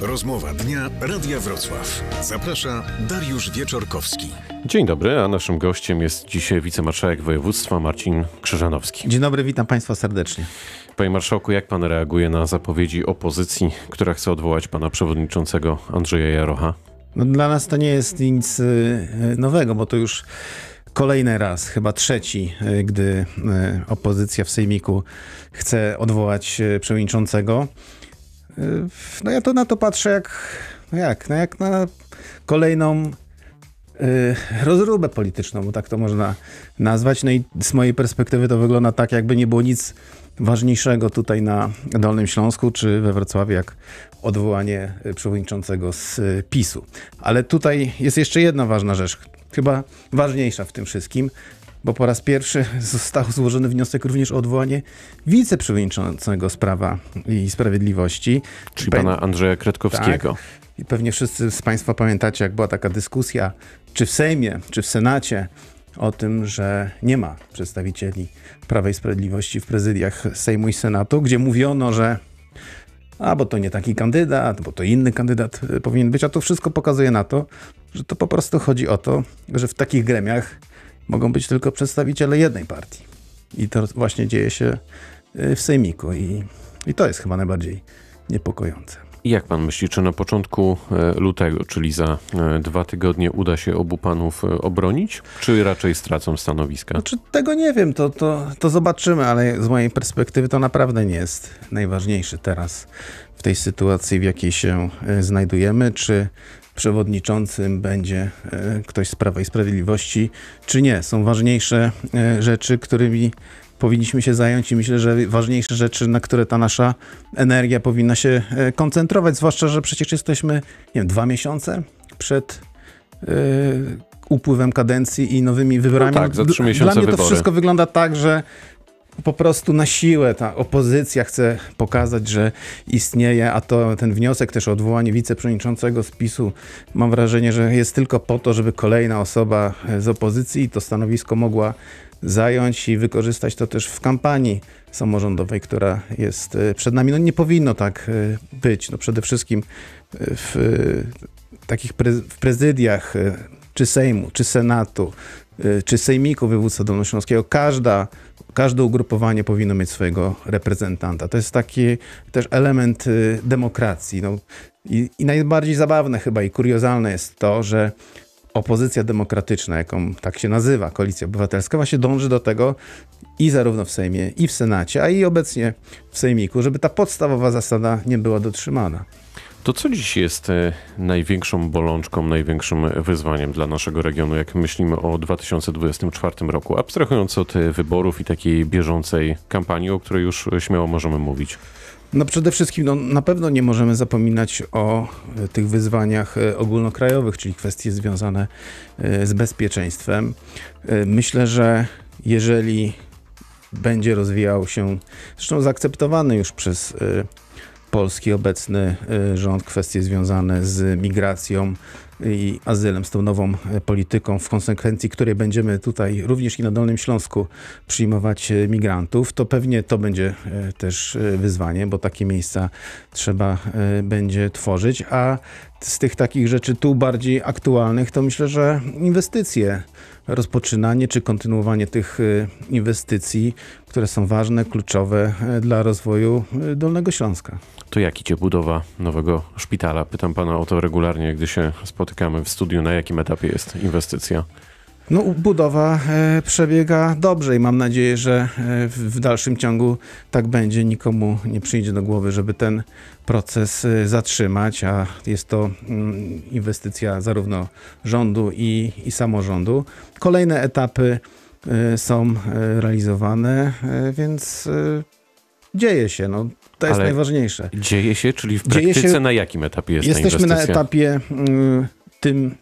Rozmowa dnia Radia Wrocław. Zaprasza Dariusz Wieczorkowski. Dzień dobry, a naszym gościem jest dzisiaj wicemarszałek województwa Marcin Krzyżanowski. Dzień dobry, witam państwa serdecznie. Panie marszałku, jak pan reaguje na zapowiedzi opozycji, która chce odwołać pana przewodniczącego Andrzeja Jarocha? No, dla nas to nie jest nic y, y, nowego, bo to już kolejny raz, chyba trzeci, y, gdy opozycja w Sejmiku chce odwołać przewodniczącego. Y, no ja to na to patrzę jak, no jak, no jak na kolejną y, rozróbę polityczną, bo tak to można nazwać. No i z mojej perspektywy to wygląda tak, jakby nie było nic ważniejszego tutaj na Dolnym Śląsku czy we Wrocławiu, jak odwołanie y, przewodniczącego z PiSu. Ale tutaj jest jeszcze jedna ważna rzecz, chyba ważniejsza w tym wszystkim, bo po raz pierwszy został złożony wniosek również o odwołanie wiceprzewodniczącego Sprawa i Sprawiedliwości. Czyli pana Andrzeja tak. Kretkowskiego. Tak. I pewnie wszyscy z Państwa pamiętacie, jak była taka dyskusja, czy w Sejmie, czy w Senacie, o tym, że nie ma przedstawicieli Prawa i Sprawiedliwości w prezydiach Sejmu i Senatu, gdzie mówiono, że albo to nie taki kandydat, bo to inny kandydat e, powinien być, a to wszystko pokazuje na to, że to po prostu chodzi o to, że w takich gremiach mogą być tylko przedstawiciele jednej partii. I to właśnie dzieje się y, w Sejmiku i, i to jest chyba najbardziej niepokojące. I jak pan myśli, czy na początku e, lutego, czyli za e, dwa tygodnie, uda się obu panów e, obronić, czy raczej stracą stanowiska? Znaczy, tego nie wiem, to, to, to zobaczymy, ale z mojej perspektywy to naprawdę nie jest najważniejszy teraz w tej sytuacji, w jakiej się znajdujemy, czy przewodniczącym będzie e, ktoś z Prawa i Sprawiedliwości, czy nie. Są ważniejsze e, rzeczy, którymi powinniśmy się zająć i myślę, że ważniejsze rzeczy, na które ta nasza energia powinna się e, koncentrować, zwłaszcza, że przecież jesteśmy, nie wiem, dwa miesiące przed yy, upływem kadencji i nowymi wyborami. No tak, za trzy miesiące Dla mnie to wszystko wygląda tak, że po prostu na siłę ta opozycja chce pokazać, że istnieje, a to ten wniosek też o odwołanie wiceprzewodniczącego spisu mam wrażenie, że jest tylko po to, żeby kolejna osoba z opozycji to stanowisko mogła zająć i wykorzystać to też w kampanii samorządowej, która jest e, przed nami. No nie powinno tak e, być. No przede wszystkim e, w takich w prezydiach czy Sejmu, czy Senatu, Y, czy Sejmiku Województwa Dolnośląskiego, każda, każde ugrupowanie powinno mieć swojego reprezentanta. To jest taki też element y, demokracji. No. I, I najbardziej zabawne chyba i kuriozalne jest to, że opozycja demokratyczna, jaką tak się nazywa Koalicja Obywatelska, właśnie dąży do tego i zarówno w Sejmie, i w Senacie, a i obecnie w Sejmiku, żeby ta podstawowa zasada nie była dotrzymana. To co dziś jest e, największą bolączką, największym wyzwaniem dla naszego regionu, jak myślimy o 2024 roku, abstrahując od e, wyborów i takiej bieżącej kampanii, o której już śmiało możemy mówić? No przede wszystkim no, na pewno nie możemy zapominać o e, tych wyzwaniach ogólnokrajowych, czyli kwestie związane z bezpieczeństwem. Myślę, że jeżeli będzie rozwijał się, zresztą zaakceptowany już przez Polski obecny y, rząd kwestie związane z migracją i azylem, z tą nową y, polityką, w konsekwencji której będziemy tutaj również i na Dolnym Śląsku przyjmować y, migrantów, to pewnie to będzie też wyzwanie, bo takie miejsca trzeba będzie tworzyć, a z tych takich rzeczy tu bardziej aktualnych, to myślę, że inwestycje, rozpoczynanie czy kontynuowanie tych y, inwestycji, które są ważne, kluczowe y, dla rozwoju y, Dolnego Śląska. To jak idzie budowa nowego szpitala? Pytam pana o to regularnie, gdy się spotykamy w studiu, na jakim etapie jest inwestycja? No, budowa e, przebiega dobrze i mam nadzieję, że e, w dalszym ciągu tak będzie. Nikomu nie przyjdzie do głowy, żeby ten proces e, zatrzymać, a jest to mm, inwestycja zarówno rządu i, i samorządu. Kolejne etapy są realizowane, więc dzieje się. No, to jest Ale najważniejsze. Dzieje się, czyli w dzieje praktyce się, na jakim etapie jest Jesteśmy na etapie mm, tym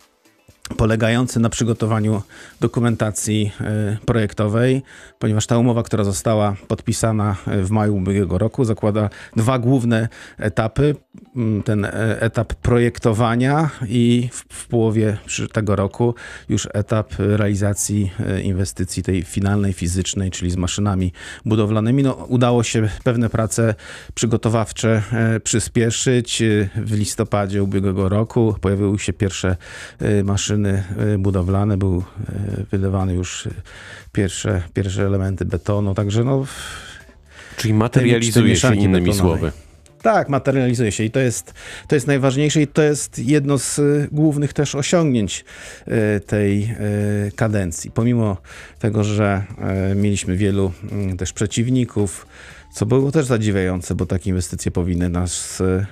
polegający na przygotowaniu dokumentacji e, projektowej, ponieważ ta umowa, która została podpisana e, w maju ubiegłego roku, zakłada dwa główne etapy. Mm, ten e, etap projektowania i w, w połowie tego roku już etap e, realizacji e, inwestycji tej finalnej, fizycznej, czyli z maszynami budowlanymi. No, udało się pewne prace przygotowawcze przyspieszyć. W listopadzie ubiegłego roku pojawiły się pierwsze maszyny budowlane, był wylewany już pierwsze, pierwsze elementy betonu, także no... Czyli materializuje się innymi betonowej. słowy. Tak, materializuje się i to jest, to jest najważniejsze i to jest jedno z y, głównych też osiągnięć y, tej y, kadencji. Pomimo tego, że mieliśmy wielu mm, też przeciwników, co było też zadziwiające, bo takie inwestycje powinny nas e,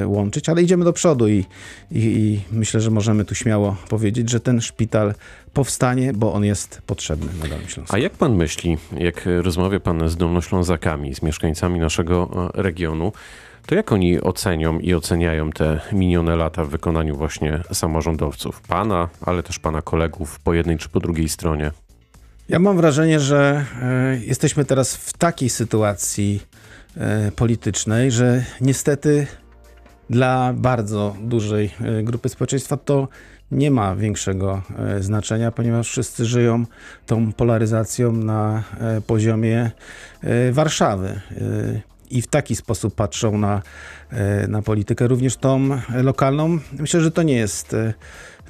e, łączyć, ale idziemy do przodu i, i, i myślę, że możemy tu śmiało powiedzieć, że ten szpital powstanie, bo on jest potrzebny na Dolnym Śląsku. A jak pan myśli, jak rozmawia pan z Dolnoślązakami, z mieszkańcami naszego e, regionu, to jak oni ocenią i oceniają te minione lata w wykonaniu właśnie samorządowców? Pana, ale też pana kolegów po jednej czy po drugiej stronie? Ja mam wrażenie, że e, jesteśmy teraz w takiej sytuacji e, politycznej, że niestety dla bardzo dużej e, grupy społeczeństwa to nie ma większego znaczenia, ponieważ wszyscy żyją tą polaryzacją na poziomie Warszawy i w taki sposób patrzą na, e, na politykę, również tą lokalną. Myślę, że to nie jest e,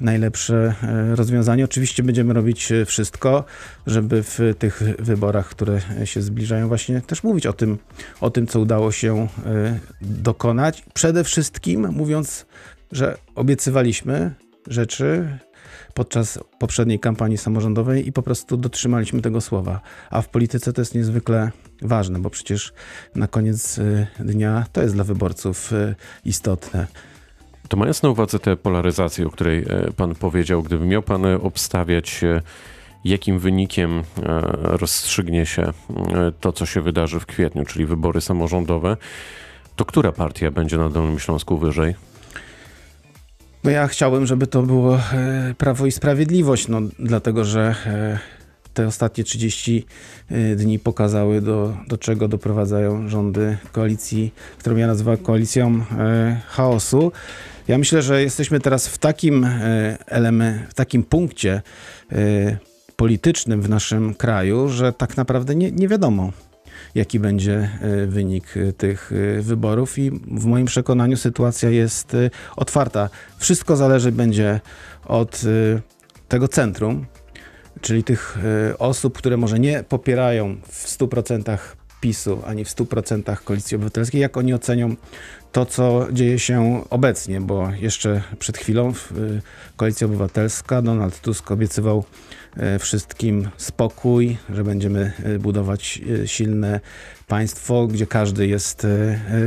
najlepsze e, rozwiązanie. Oczywiście będziemy robić wszystko, żeby w tych wyborach, które się zbliżają, właśnie też mówić o tym, o tym co udało się dokonać. Przede wszystkim mówiąc, że obiecywaliśmy rzeczy, podczas poprzedniej kampanii samorządowej i po prostu dotrzymaliśmy tego słowa. A w polityce to jest niezwykle ważne, bo przecież na koniec y, dnia to jest dla wyborców y, istotne. To mając na uwadze tę polaryzację, o której e, pan powiedział, gdyby miał pan e, obstawiać, e, jakim wynikiem rozstrzygnie się to, co się wydarzy w kwietniu, czyli wybory samorządowe, to która partia będzie na Dolnym Śląsku wyżej? No ja chciałbym, żeby to było e, Prawo i Sprawiedliwość, no dlatego, że e, te ostatnie 30 e, dni pokazały, do, do czego doprowadzają rządy koalicji, którą ja nazywam koalicją chaosu. Ja myślę, że jesteśmy teraz w takim elemencie, w takim punkcie politycznym w naszym kraju, że tak naprawdę nie, nie wiadomo, jaki będzie e, wynik e, tych e, wyborów i w moim przekonaniu sytuacja jest otwarta. Wszystko zależy będzie od tego centrum, czyli tych osób, które może nie popierają w 100% PiSu ani w 100% Koalicji Obywatelskiej, jak oni ocenią to, co dzieje się obecnie, bo jeszcze przed chwilą w y, Koalicja Obywatelska, Donald Tusk obiecywał e, wszystkim spokój, że będziemy e, budować e, silne państwo, gdzie każdy jest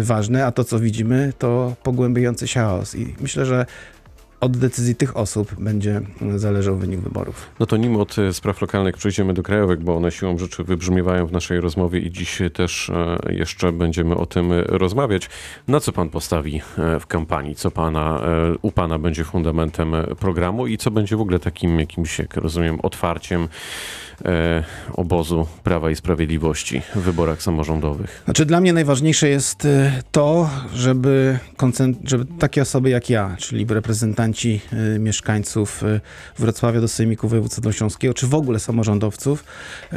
ważny, a to co widzimy to pogłębiający się chaos i myślę, że od decyzji tych osób będzie zależał wynik wyborów. No to nim od e, spraw lokalnych przejdziemy do krajowych, bo one siłą rzeczy wybrzmiewają w naszej rozmowie i dziś też e, jeszcze będziemy o tym rozmawiać. Na co pan postawi e, w kampanii? Co pana, u pana będzie fundamentem programu i co będzie w ogóle takim jakimś, jak rozumiem, otwarciem E, obozu Prawa i Sprawiedliwości w wyborach samorządowych? Znaczy dla mnie najważniejsze jest e, to, żeby, żeby takie osoby jak ja, czyli reprezentanci y, mieszkańców y, Wrocławia do Sejmiku Województwa Dolnośląskiego, czy w ogóle samorządowców, y,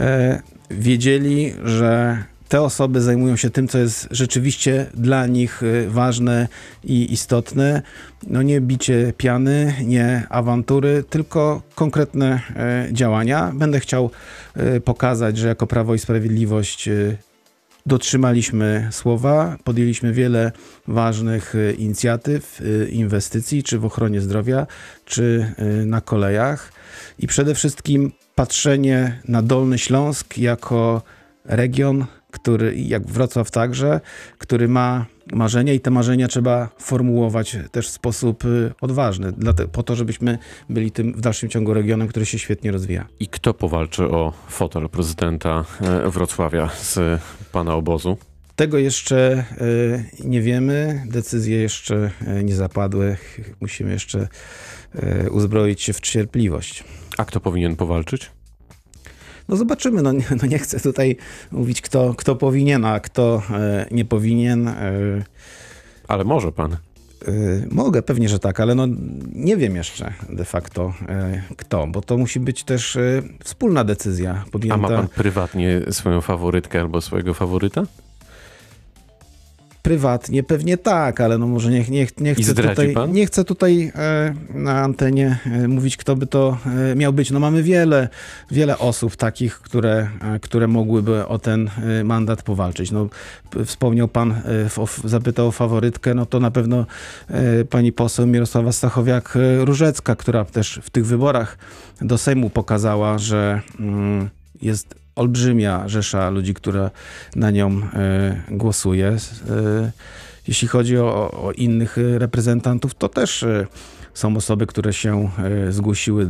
wiedzieli, że te osoby zajmują się tym, co jest rzeczywiście dla nich y, ważne i istotne. No nie bicie piany, nie awantury, tylko konkretne e, działania. Będę chciał e, pokazać, że jako Prawo i Sprawiedliwość e, dotrzymaliśmy słowa, podjęliśmy wiele ważnych inicjatyw, inwestycji, czy w ochronie zdrowia, czy na kolejach. I przede wszystkim patrzenie na Dolny Śląsk jako region który, jak Wrocław także, który ma marzenia i te marzenia trzeba formułować też w sposób y, odważny, po to, żebyśmy byli tym w dalszym ciągu regionem, który się świetnie rozwija. I kto powalczy o fotel prezydenta e, Wrocławia z e, pana obozu? Tego jeszcze e, nie wiemy, decyzje jeszcze nie zapadły, musimy jeszcze uzbroić się w cierpliwość. A kto powinien powalczyć? No zobaczymy, no nie, no nie chcę tutaj mówić kto, kto powinien, a kto e, nie powinien. E, ale może pan. E, mogę, pewnie, że tak, ale no nie wiem jeszcze de facto kto, bo to musi być też wspólna decyzja podjęta. A ma pan prywatnie swoją faworytkę albo swojego faworyta? Prywatnie pewnie tak, ale no może nie, niech nie chcę tutaj, nie chcę tutaj na antenie e, mówić, kto by to e, miał być. No mamy wiele, wiele osób takich, które, e, które mogłyby o ten mandat powalczyć. No, wspomniał pan, zapytał o faworytkę, no to na pewno pani poseł Mirosława Stachowiak-Różecka, która też w tych wyborach do Sejmu pokazała, że mm, jest olbrzymia rzesza ludzi, która na nią e, głosuje. E, jeśli chodzi o, o innych e, reprezentantów, to też są osoby, które się zgłosiły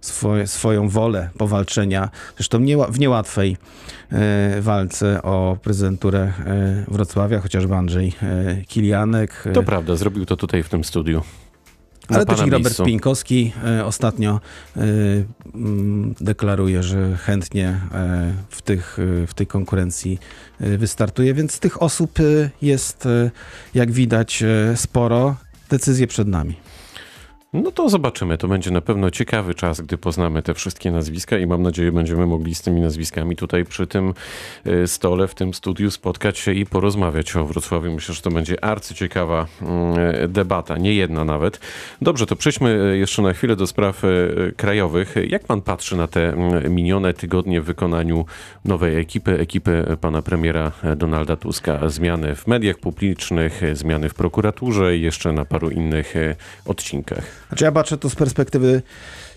swoje, swoją wolę powalczenia, zresztą nie, w niełatwej walce o prezydenturę Wrocławia, chociażby Andrzej Kilianek. To prawda, zrobił to tutaj w tym studiu. Ale też i Robert Pinkowski e, ostatnio e, mm, deklaruje, że chętnie e, w, tych, w tej konkurencji wystartuje, więc tych osób jest, jak widać, sporo. Decyzje przed nami. No to zobaczymy. To będzie na pewno ciekawy czas, gdy poznamy te wszystkie nazwiska i mam nadzieję, będziemy mogli z tymi nazwiskami tutaj przy tym y, stole, w tym studiu spotkać się i porozmawiać o Wrocławiu. Myślę, że to będzie arcyciekawa mm, debata, nie jedna nawet. Dobrze, to przejdźmy y, jeszcze na chwilę do spraw y, krajowych. Jak pan patrzy na te mm, minione tygodnie w wykonaniu nowej ekipy, ekipy pana premiera Donalda Tuska? Zmiany w mediach publicznych, zmiany w prokuraturze i jeszcze na paru innych odcinkach. Znaczy ja patrzę to z perspektywy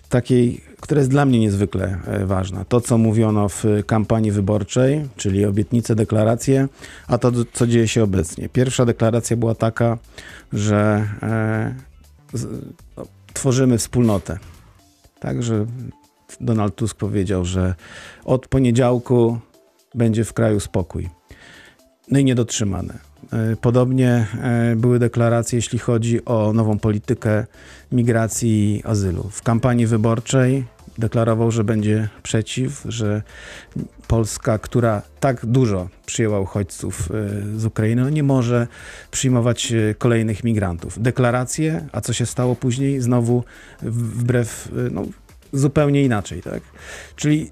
takiej, która jest dla mnie niezwykle e, ważna. To, co mówiono w kampanii wyborczej, czyli obietnice, deklaracje, a to, co dzieje się obecnie. Pierwsza deklaracja była taka, że e, z, no, tworzymy wspólnotę. Także Donald Tusk powiedział, że od poniedziałku będzie w kraju spokój. No i niedotrzymane E, podobnie e, były deklaracje, jeśli chodzi o nową politykę migracji i azylu. W kampanii wyborczej deklarował, że będzie przeciw, że Polska, która tak dużo przyjęła uchodźców e, z Ukrainy, no, nie może przyjmować kolejnych migrantów. Deklaracje, a co się stało później? Znowu wbrew, no, zupełnie inaczej, tak? Czyli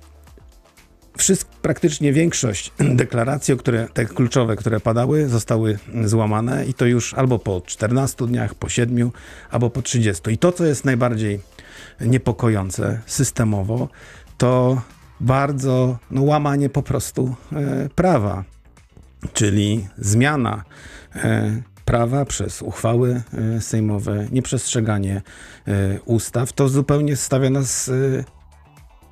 wszystko, praktycznie większość deklaracji, które, te kluczowe, które padały, zostały złamane i to już albo po 14 dniach, po 7, albo po 30. I to, co jest najbardziej niepokojące systemowo, to bardzo no, łamanie po prostu e, prawa, czyli zmiana e, prawa przez uchwały e, sejmowe, nieprzestrzeganie e, ustaw. To zupełnie stawia nas e,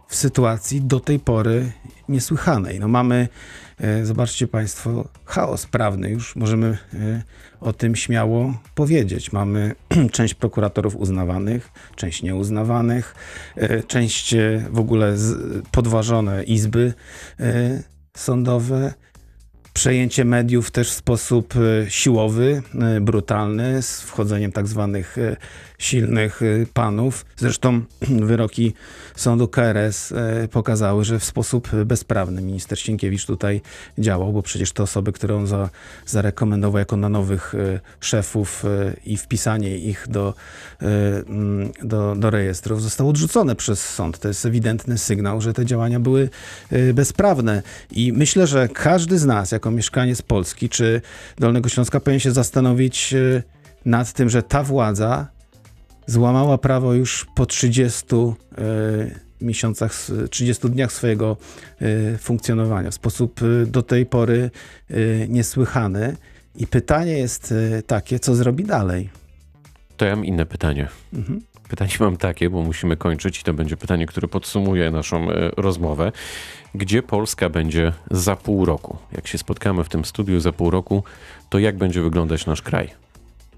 w sytuacji do tej pory niesłychanej. No mamy, e, zobaczcie Państwo, chaos prawny, już możemy e, o tym śmiało powiedzieć. Mamy część prokuratorów uznawanych, część nieuznawanych, e, część w ogóle podważone izby sądowe, przejęcie mediów też w sposób e, siłowy, e, brutalny, z wchodzeniem tak zwanych e, silnych panów. Zresztą wyroki sądu KRS pokazały, że w sposób bezprawny minister Sienkiewicz tutaj działał, bo przecież te osoby, które on za, zarekomendował jako na nowych szefów i wpisanie ich do, mm, do, do rejestrów zostało odrzucone przez sąd. To jest ewidentny sygnał, że te działania były bezprawne i myślę, że każdy z nas jako jako mieszkaniec Polski czy Dolnego Śląska powinien się zastanowić y, nad tym, że ta władza złamała prawo już po 30 y, miesiącach, 30 dniach swojego y, funkcjonowania w sposób do tej pory niesłychany. I pytanie jest takie, co zrobi dalej? To ja mam inne pytanie. Mhm. Pytanie mam takie, bo musimy kończyć i to będzie pytanie, które podsumuje naszą e, rozmowę. Gdzie Polska będzie za pół roku? Jak się spotkamy w tym studiu za pół roku, to jak będzie wyglądać nasz kraj?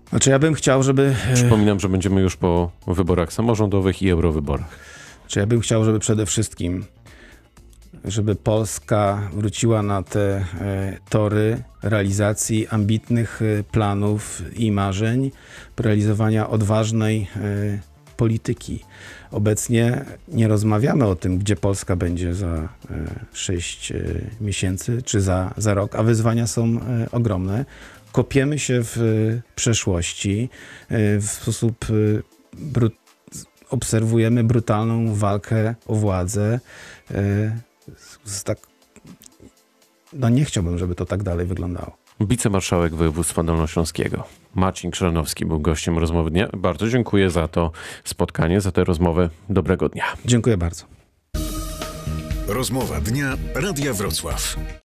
Znaczy ja bym chciał, żeby... E, Przypominam, że będziemy już po wyborach samorządowych i eurowyborach. Znaczy ja bym chciał, żeby przede wszystkim żeby Polska wróciła na te e, tory realizacji ambitnych planów i marzeń, realizowania odważnej polityki. Obecnie nie rozmawiamy o tym, gdzie Polska będzie za 6 e, e, miesięcy czy za, za rok, a wyzwania są e, ogromne. Kopiemy się w przeszłości w sposób obserwujemy brutalną walkę o władzę z tak no nie chciałbym, żeby to tak dalej wyglądało. Wicemarszałek województwa dolnośląskiego Marcin Krzyżanowski był gościem rozmowy dnia. Bardzo dziękuję za to spotkanie, za tę rozmowę. Dobrego dnia. Dziękuję bardzo. Rozmowa dnia Radia Wrocław.